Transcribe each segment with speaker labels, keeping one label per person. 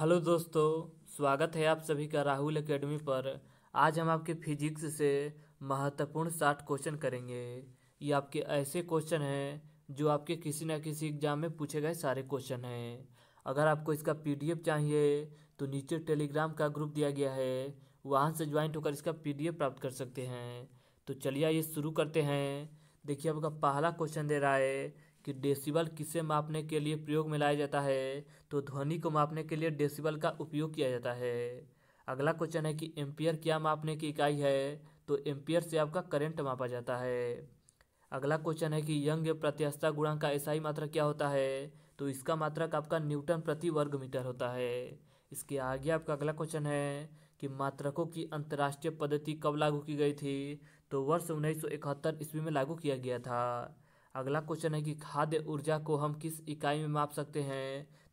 Speaker 1: hello दोस्तों स्वागत है आप सभी का राहुल एकेडमी पर आज हम आपके फिजिक्स से महत्वपूर्ण साठ क्वेश्चन करेंगे ये आपके ऐसे क्वेश्चन हैं जो आपके किसी न किसी एग्जाम में पूछे गए सारे क्वेश्चन हैं अगर आपको इसका पीडीएफ चाहिए तो नीचे टेलीग्राम का ग्रुप दिया गया है वहाँ से ज्वाइंट होकर इसका पी प्राप्त कर सकते हैं तो चलिए ये शुरू करते हैं देखिए आपका पहला क्वेश्चन दे रहा है कि डेसिबल किसे मापने के लिए प्रयोग में लाया जाता है तो ध्वनि को मापने के लिए डेसिबल का उपयोग किया जाता है अगला क्वेश्चन है कि एम्पियर क्या मापने की इकाई है तो एम्पियर से आपका करंट मापा जाता है अगला क्वेश्चन है कि यंग प्रत्यस्था गुणांक का ऐसा मात्रक क्या होता है तो इसका मात्रक आपका न्यूटन प्रति वर्ग मीटर होता है इसके आगे आपका अगला क्वेश्चन है कि मात्रकों की अंतर्राष्ट्रीय पद्धति कब लागू की गई थी तो वर्ष उन्नीस ईस्वी में लागू किया गया था अगला क्वेश्चन है कि खाद्य ऊर्जा को हम किस इकाई में माप सकते हैं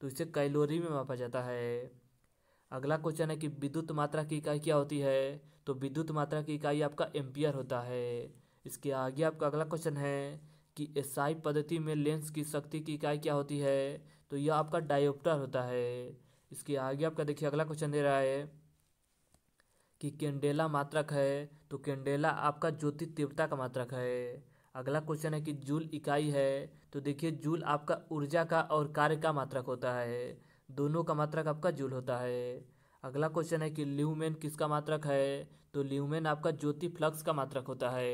Speaker 1: तो इसे कैलोरी में मापा जाता है अगला क्वेश्चन है कि विद्युत मात्रा की इकाई क्या होती है तो विद्युत मात्रा की इकाई आपका एम्पियर होता है इसके आगे आपका अगला क्वेश्चन है कि एसआई पद्धति में लेंस की शक्ति की इकाई क्या होती है तो यह आपका डायोप्टर होता है इसके आगे आपका देखिए अगला क्वेश्चन दे रहा है कि कैंडेला मात्रक है तो कैंडेला आपका ज्योति तीव्रता का मात्रक है अगला क्वेश्चन है कि जूल इकाई है तो देखिए जूल आपका ऊर्जा का और कार्य का मात्रक होता है दोनों का मात्रक आपका जूल होता है अगला क्वेश्चन है कि ल्यूमेन किसका मात्रक है तो ल्यूमेन आपका ज्योति फ्लक्स का मात्रक होता है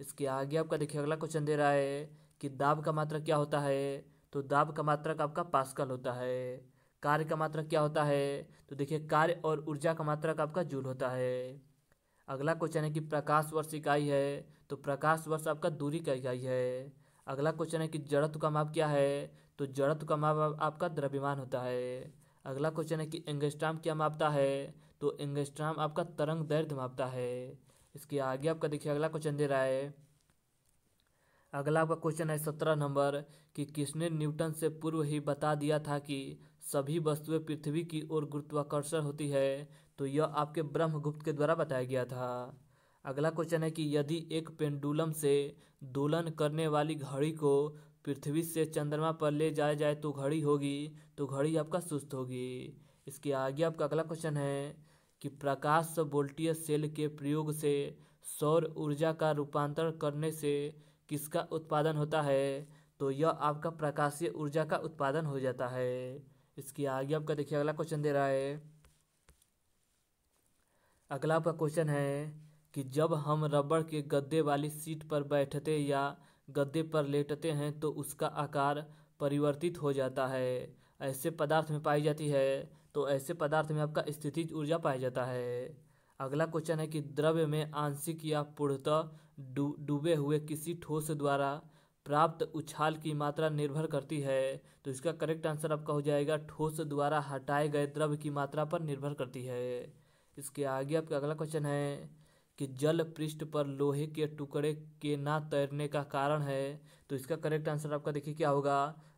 Speaker 1: इसके आगे आपका देखिए अगला क्वेश्चन दे रहा है कि दाब का मात्रक क्या होता है तो दाब का मात्रक आपका पास्कल होता है कार्य का मात्रक क्या होता है तो देखिए कार्य और ऊर्जा का मात्रक आपका जूल होता है अगला क्वेश्चन है कि प्रकाश वर्ष इकाई है तो प्रकाश वर्ष आपका दूरी का इकाई है अगला क्वेश्चन है कि जड़त्व का माप क्या है तो जड़त्व का माप आपका द्रव्यमान होता है अगला क्वेश्चन है कि एंगस्ट्राम क्या मापता है तो एंगस्ट्राम आपका तरंग दर्द मापता है इसके आगे आपका देखिए अगला क्वेश्चन दे रहा है अगला आपका क्वेश्चन है सत्रह नंबर कि किसने न्यूटन से पूर्व ही बता दिया था कि सभी वस्तुएं पृथ्वी की ओर गुरुत्वाकर्षण होती है तो यह आपके ब्रह्मगुप्त के द्वारा बताया गया था अगला क्वेश्चन है कि यदि एक पेंडुलम से दोलन करने वाली घड़ी को पृथ्वी से चंद्रमा पर ले जाया जाए तो घड़ी होगी तो घड़ी आपका सुस्त होगी इसके आगे आपका अगला क्वेश्चन है कि प्रकाश वोल्टीय सेल के प्रयोग से सौर ऊर्जा का रूपांतरण करने से किसका उत्पादन होता है तो यह आपका प्रकाशीय ऊर्जा का उत्पादन हो जाता है इसके आगे आपका देखिए अगला क्वेश्चन दे रहा है अगला आपका क्वेश्चन है कि जब हम रबड़ के गद्दे वाली सीट पर बैठते या गद्दे पर लेटते हैं तो उसका आकार परिवर्तित हो जाता है ऐसे पदार्थ में पाई जाती है तो ऐसे पदार्थ में आपका स्थितिज ऊर्जा पाया जाता है अगला क्वेश्चन है कि द्रव्य में आंशिक या पूर्णतः डूबे हुए किसी ठोस द्वारा प्राप्त उछाल की मात्रा निर्भर करती है तो इसका करेक्ट आंसर आपका हो जाएगा ठोस द्वारा हटाए गए द्रव्य की मात्रा पर निर्भर करती है इसके आगे आपका अगला क्वेश्चन है कि जल पृष्ठ पर लोहे के टुकड़े के ना तैरने का कारण है तो इसका करेक्ट आंसर आपका देखिए क्या होगा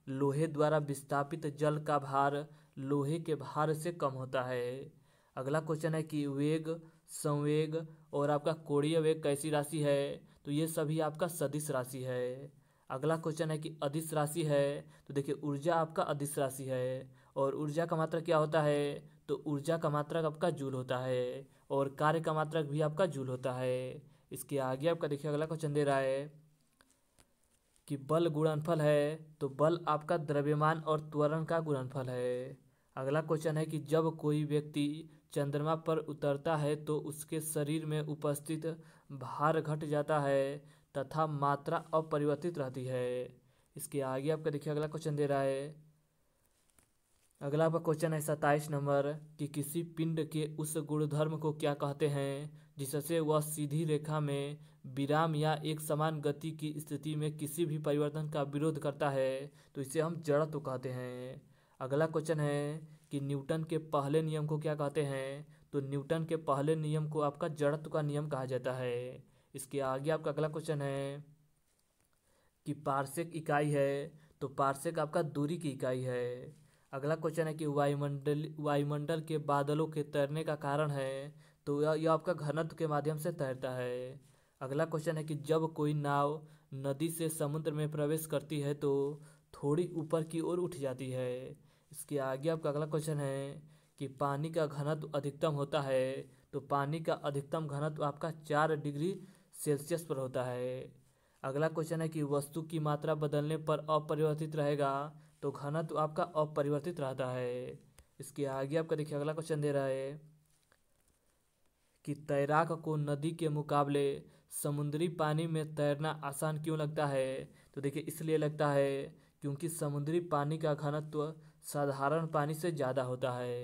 Speaker 1: लोहे द्वारा विस्थापित जल का भार लोहे के भार से कम होता है अगला क्वेश्चन है कि वेग संवेग और आपका कोड़ीय वेग कैसी राशि है तो ये सभी आपका सदिश राशि है अगला क्वेश्चन है कि अधिस राशि है तो देखिए ऊर्जा आपका अधिस राशि है और ऊर्जा का मात्रा क्या होता है तो ऊर्जा का मात्रक आपका जूल होता है और कार्य का मात्रक भी आपका जूल होता है इसके आगे आपका देखिए अगला क्वेश्चन दे रहा है कि बल गुणनफल है तो बल आपका द्रव्यमान और त्वरण का गुणनफल है अगला क्वेश्चन है कि जब कोई व्यक्ति चंद्रमा पर उतरता है तो उसके शरीर में उपस्थित भार घट जाता है तथा मात्रा अपरिवर्तित रहती है इसके आगे आपका देखिए अगला क्वेश्चन दे रहा है अगला आपका क्वेश्चन है सत्ताईस नंबर कि किसी पिंड के उस गुणधर्म को क्या कहते हैं जिससे वह सीधी रेखा में विराम या एक समान गति की स्थिति में किसी भी परिवर्तन का विरोध करता है तो इसे हम जड़त्व तो कहते हैं अगला क्वेश्चन है कि न्यूटन के पहले नियम को क्या कहते हैं तो न्यूटन के पहले नियम को आपका जड़त्व का नियम कहा जाता है इसके आगे आपका अगला क्वेश्चन है कि पार्शिक इकाई है तो पार्शिक आपका दूरी की इकाई है अगला क्वेश्चन है कि वायुमंडल वायुमंडल के बादलों के तैरने का कारण है तो यह आपका घनत्व के माध्यम से तैरता है अगला क्वेश्चन है कि जब कोई नाव नदी से समुद्र में प्रवेश करती है तो थोड़ी ऊपर की ओर उठ जाती है इसके आगे आपका अगला क्वेश्चन है कि पानी का घनत्व अधिकतम होता है तो पानी का अधिकतम घनत्व आपका चार डिग्री सेल्सियस पर होता है अगला क्वेश्चन है कि वस्तु की मात्रा बदलने पर अपरिवर्तित रहेगा तो घनत्व तो आपका अपरिवर्तित रहता है इसके आगे आपका देखिए अगला क्वेश्चन दे रहा है कि तैराक को नदी के मुकाबले समुद्री पानी में तैरना आसान क्यों लगता है तो देखिए इसलिए लगता है क्योंकि समुद्री पानी का घनत्व साधारण पानी से ज़्यादा होता है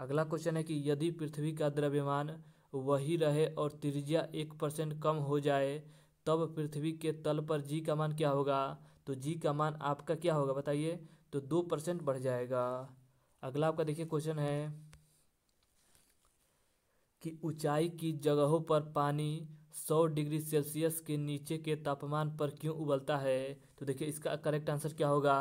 Speaker 1: अगला क्वेश्चन है कि यदि पृथ्वी का द्रव्यमान वही रहे और त्रिज्या एक परसेंट कम हो जाए तब पृथ्वी के तल पर जी का मान क्या होगा तो जी का मान आपका क्या होगा बताइए तो दो परसेंट बढ़ जाएगा अगला आपका देखिए क्वेश्चन है कि ऊंचाई की जगहों पर पानी 100 डिग्री सेल्सियस के नीचे के तापमान पर क्यों उबलता है तो देखिए इसका करेक्ट आंसर क्या होगा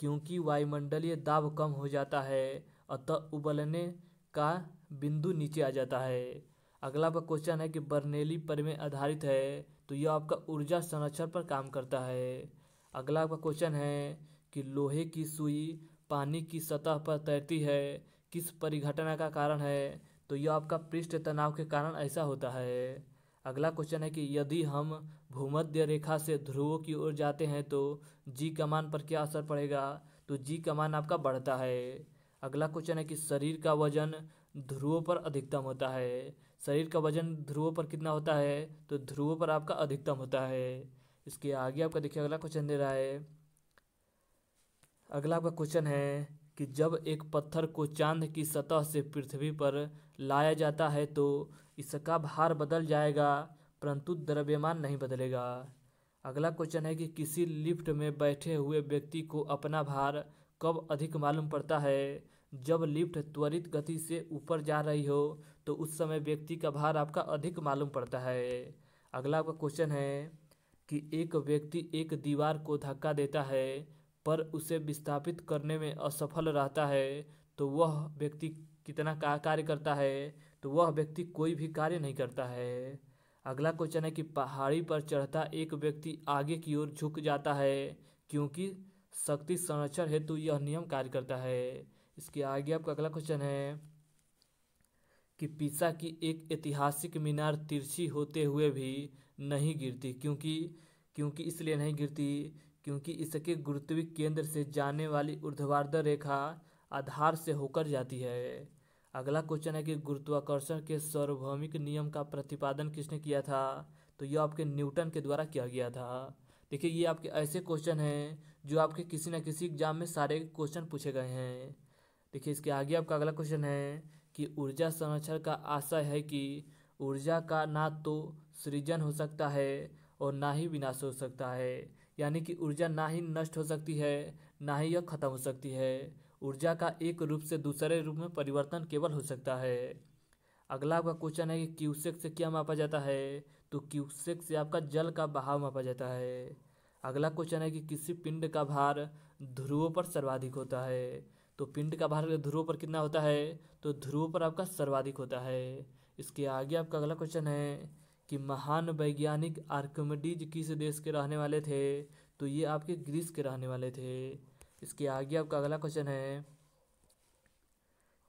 Speaker 1: क्योंकि वायुमंडलीय दाब कम हो जाता है अतः उबलने का बिंदु नीचे आ जाता है अगला आपका क्वेश्चन है कि बर्नेली पर में आधारित है तो यह आपका ऊर्जा संरक्षण पर काम करता है अगला आपका क्वेश्चन है कि लोहे की सुई पानी की सतह पर तैरती है किस परिघटना का कारण है तो यह आपका पृष्ठ तनाव के कारण ऐसा होता है अगला क्वेश्चन है कि यदि हम भूमध्य रेखा से ध्रुवों की ओर जाते हैं तो जी कमान पर क्या असर पड़ेगा तो जी कमान आपका बढ़ता है अगला क्वेश्चन है कि शरीर का वजन ध्रुवों पर अधिकतम होता है शरीर का वजन ध्रुवों पर कितना होता है तो ध्रुवों पर आपका अधिकतम होता है इसके आगे आपका देखिए अगला क्वेश्चन दे रहा है अगला आपका क्वेश्चन है कि जब एक पत्थर को चांद की सतह से पृथ्वी पर लाया जाता है तो इसका भार बदल जाएगा परंतु द्रव्यमान नहीं बदलेगा अगला क्वेश्चन है कि किसी लिफ्ट में बैठे हुए व्यक्ति को अपना भार कब अधिक मालूम पड़ता है जब लिफ्ट त्वरित गति से ऊपर जा रही हो तो उस समय व्यक्ति का भार आपका अधिक मालूम पड़ता है अगला आपका क्वेश्चन है कि एक व्यक्ति एक दीवार को धक्का देता है पर उसे विस्थापित करने में असफल रहता है तो वह व्यक्ति कितना का कार्य करता है तो वह व्यक्ति कोई भी कार्य नहीं करता है अगला क्वेश्चन है कि पहाड़ी पर चढ़ता एक व्यक्ति आगे की ओर झुक जाता है क्योंकि शक्ति संरक्षण हेतु यह नियम कार्य करता है इसके आगे आपका अगला क्वेश्चन है कि पिसा की एक ऐतिहासिक मीनार तिरछी होते हुए भी नहीं गिरती क्योंकि क्योंकि इसलिए नहीं गिरती क्योंकि इसके गुरुत्वीय केंद्र से जाने वाली ऊर्ध्वाधर रेखा आधार से होकर जाती है अगला क्वेश्चन है कि गुरुत्वाकर्षण के सार्वभौमिक नियम का प्रतिपादन किसने किया था तो यह आपके न्यूटन के द्वारा किया गया था देखिए ये आपके ऐसे क्वेश्चन हैं जो आपके किसी न किसी एग्जाम में सारे क्वेश्चन पूछे गए हैं देखिए इसके आगे आपका अगला क्वेश्चन है कि ऊर्जा संरक्षण का आशय है कि ऊर्जा का ना तो सृजन हो सकता है और ना ही विनाश हो सकता है यानी कि ऊर्जा ना ही नष्ट हो सकती है ना ही यह खत्म हो सकती है ऊर्जा का एक रूप से दूसरे रूप में परिवर्तन केवल हो सकता है अगला आपका क्वेश्चन है कि क्यूसेक से क्या मापा जाता है तो क्यूसेक से आपका जल का बहाव मापा जाता है अगला क्वेश्चन है कि किसी पिंड का भार ध्रुवों पर सर्वाधिक होता है तो पिंड का भार ध्रुव पर कितना होता है तो ध्रुव पर आपका सर्वाधिक होता है इसके आगे आपका अगला क्वेश्चन है कि महान वैज्ञानिक आर्कमडीज किस देश के रहने वाले थे तो ये आपके ग्रीस के रहने वाले थे इसके आगे आपका अगला क्वेश्चन है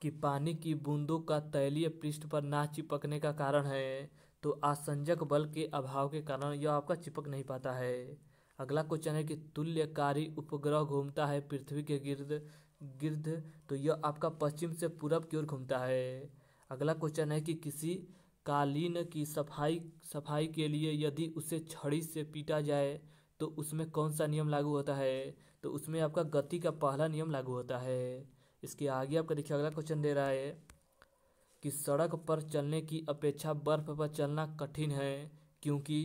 Speaker 1: कि पानी की बूंदों का तैलीय पृष्ठ पर ना चिपकने का कारण है तो आसंजक बल के अभाव के कारण यह आपका चिपक नहीं पाता है अगला क्वेश्चन है कि तुल्यकारी उपग्रह घूमता है पृथ्वी के गिर्द गिर्द तो यह आपका पश्चिम से पूरब की ओर घूमता है अगला क्वेश्चन है कि किसी कालीन की सफाई सफाई के लिए यदि उसे छड़ी से पीटा जाए तो उसमें कौन सा नियम लागू होता है तो उसमें आपका गति का पहला नियम लागू होता है इसके आगे आपका देखिए अगला क्वेश्चन दे रहा है कि सड़क पर चलने की अपेक्षा बर्फ पर चलना कठिन है क्योंकि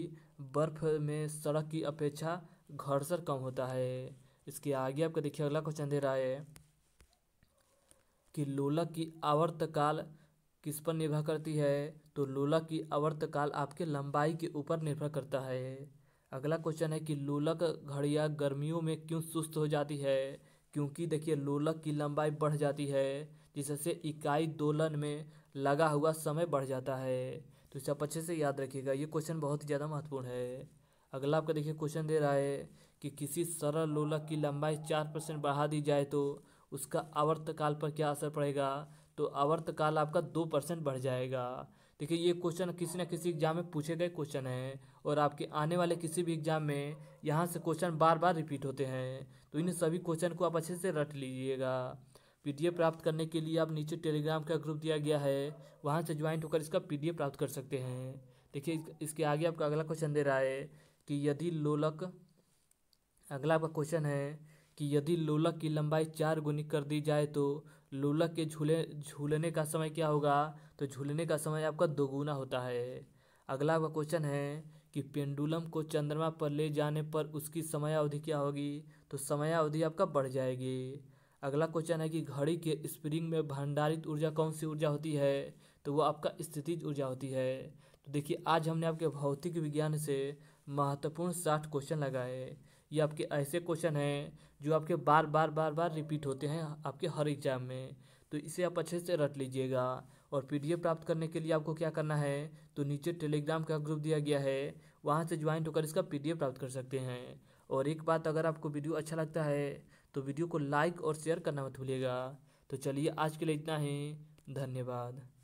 Speaker 1: बर्फ में सड़क की अपेक्षा घर्षण कम होता है इसके आगे आपका देखिए अगला क्वेश्चन दे रहा है कि लोलक की आवर्तकाल किस पर निर्भर करती है तो लोलक की आवर्तकाल आपके लंबाई के ऊपर निर्भर करता है अगला क्वेश्चन है कि लोलक घड़िया गर्मियों में क्यों सुस्त हो जाती है क्योंकि देखिए लोलक की लंबाई बढ़ जाती है जिससे इकाई दोलन में लगा हुआ समय बढ़ जाता है तो इसे आप अच्छे से याद रखिएगा ये क्वेश्चन बहुत ही ज़्यादा महत्वपूर्ण है अगला आपका देखिए क्वेश्चन दे रहा है कि किसी सरल लोलक की लंबाई चार परसेंट बढ़ा दी जाए तो उसका आवर्तकाल पर क्या असर पड़ेगा तो आवर्तकाल आपका दो परसेंट बढ़ जाएगा देखिए ये क्वेश्चन किसी न किसी एग्जाम में पूछे गए क्वेश्चन हैं और आपके आने वाले किसी भी एग्जाम में यहाँ से क्वेश्चन बार बार रिपीट होते हैं तो इन सभी क्वेश्चन को आप अच्छे से रट लीजिएगा पी प्राप्त करने के लिए आप नीचे टेलीग्राम का ग्रुप दिया गया है वहाँ से ज्वाइंट होकर इसका पी प्राप्त कर सकते हैं देखिए इसके आगे आपका अगला क्वेश्चन दे रहा है कि यदि लोलक अगला आपका क्वेश्चन है कि यदि लोलक की लंबाई चार गुनी कर दी जाए तो लोलक के झूले झूलने का समय क्या होगा तो झूलने का समय आपका दोगुना होता है अगला आपका क्वेश्चन है कि पेंडुलम को चंद्रमा पर ले जाने पर उसकी समयावधि क्या होगी तो समयावधि आपका बढ़ जाएगी अगला क्वेश्चन है कि घड़ी के स्प्रिंग में भंडारित ऊर्जा कौन सी ऊर्जा होती है तो वो आपका स्थितिज ऊर्जा होती है तो देखिए आज हमने आपके भौतिक विज्ञान से महत्वपूर्ण साठ क्वेश्चन लगाए ये आपके ऐसे क्वेश्चन हैं जो आपके बार बार बार बार रिपीट होते हैं आपके हर एग्जाम में तो इसे आप अच्छे से रट लीजिएगा और पी प्राप्त करने के लिए आपको क्या करना है तो नीचे टेलीग्राम का ग्रुप दिया गया है वहाँ से ज्वाइन होकर इसका पी प्राप्त कर सकते हैं और एक बात अगर आपको वीडियो अच्छा लगता है तो वीडियो को लाइक और शेयर करना मत भूलिएगा तो चलिए आज के लिए इतना ही धन्यवाद